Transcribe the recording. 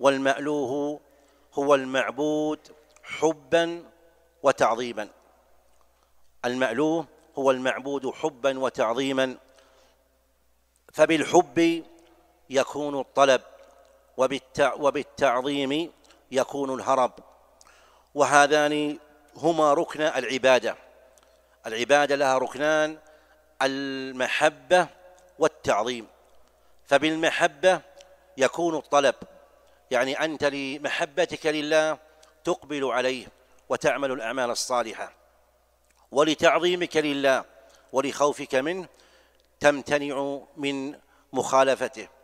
والمألوه هو المعبود حبا وتعظيما المألوه هو المعبود حبا وتعظيما فبالحب يكون الطلب وبالتعظيم يكون الهرب وهذان هما ركن العباده العباده لها ركنان المحبه والتعظيم فبالمحبه يكون الطلب يعني أنت لمحبتك لله تقبل عليه وتعمل الأعمال الصالحة ولتعظيمك لله ولخوفك منه تمتنع من مخالفته